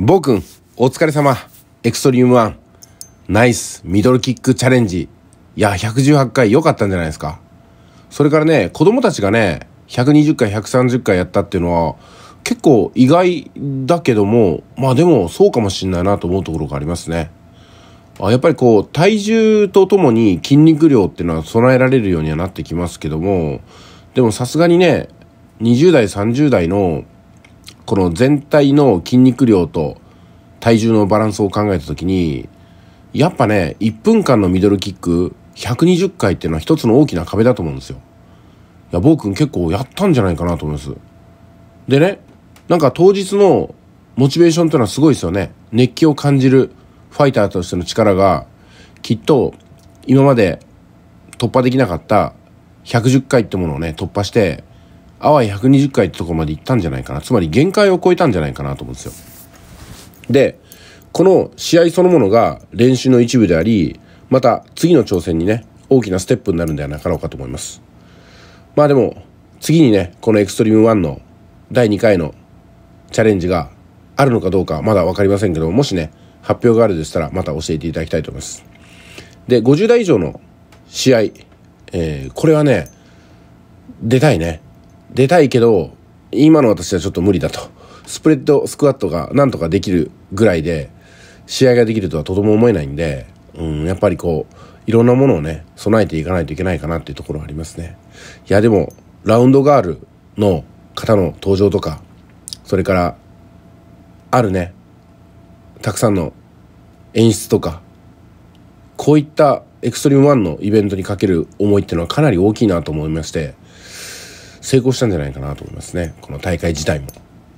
僕、お疲れ様。エクストリームワン、ナイスミドルキックチャレンジ。いや、118回良かったんじゃないですか。それからね、子供たちがね、120回、130回やったっていうのは、結構意外だけども、まあでもそうかもしんないなと思うところがありますね。あやっぱりこう、体重とともに筋肉量っていうのは備えられるようにはなってきますけども、でもさすがにね、20代、30代のこの全体の筋肉量と体重のバランスを考えた時に、やっぱね、1分間のミドルキック120回っていうのは一つの大きな壁だと思うんですよ。いや、僕結構やったんじゃないかなと思います。でね、なんか当日のモチベーションっていうのはすごいですよね。熱気を感じるファイターとしての力が、きっと今まで突破できなかった110回ってものをね、突破して、あわい120回ってところまで行ったんじゃないかな。つまり限界を超えたんじゃないかなと思うんですよ。で、この試合そのものが練習の一部であり、また次の挑戦にね、大きなステップになるんではなかろうかと思います。まあでも、次にね、このエクストリーム1の第2回のチャレンジがあるのかどうかまだわかりませんけどもしね発表があるでしたらまた教えていただきたいと思いますで50代以上の試合、えー、これはね出たいね出たいけど、今の私はちょっと無理だと。スプレッド、スクワットがなんとかできるぐらいで、試合ができるとはとても思えないんで、うん、やっぱりこう、いろんなものをね、備えていかないといけないかなっていうところはありますね。いや、でも、ラウンドガールの方の登場とか、それから、あるね、たくさんの演出とか、こういったエクストリームワンのイベントにかける思いっていうのはかなり大きいなと思いまして、成功したんじゃないかなと思いますね。この大会自体も。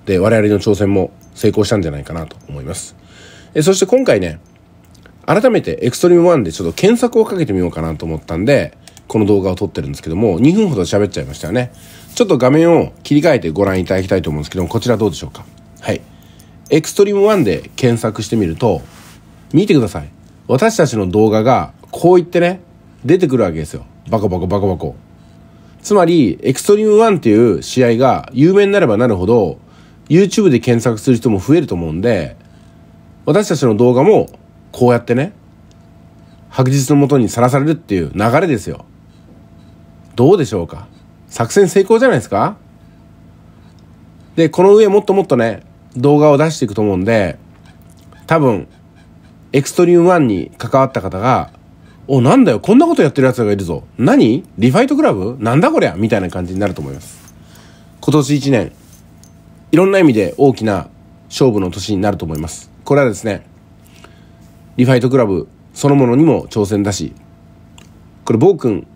で、我々の挑戦も成功したんじゃないかなと思います。えそして今回ね、改めてエクストリーム1でちょっと検索をかけてみようかなと思ったんで、この動画を撮ってるんですけども、2分ほど喋っちゃいましたよね。ちょっと画面を切り替えてご覧いただきたいと思うんですけども、こちらどうでしょうか。はい。エクストリーム1で検索してみると、見てください。私たちの動画が、こう言ってね、出てくるわけですよ。バコバコバコバコ。つまり、エクストリームンっていう試合が有名になればなるほど、YouTube で検索する人も増えると思うんで、私たちの動画も、こうやってね、白日のもとにさらされるっていう流れですよ。どうでしょうか作戦成功じゃないですかで、この上もっともっとね、動画を出していくと思うんで、多分、エクストリームワンに関わった方が、お、なんだよ、こんなことやってる奴がいるぞ。何リファイトクラブなんだこりゃみたいな感じになると思います。今年1年、いろんな意味で大きな勝負の年になると思います。これはですね、リファイトクラブそのものにも挑戦だし、これ、暴君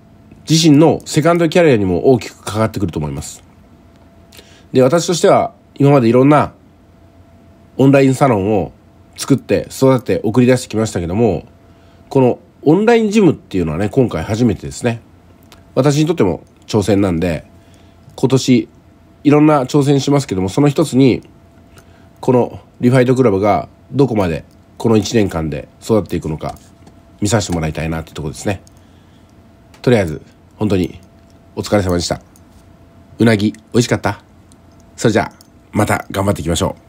自身のセカンドキャリアにも大きくかかってくると思います。で、私としては、今までいろんなオンラインサロンを作って、育てて、送り出してきましたけども、このオンラインジムっていうのはね、今回初めてですね。私にとっても挑戦なんで、今年、いろんな挑戦しますけども、その一つに、このリファイトクラブがどこまでこの1年間で育っていくのか見させてもらいたいなってとこですね。とりあえず、本当にお疲れ様でした。うなぎ美味しかったそれじゃあ、また頑張っていきましょう。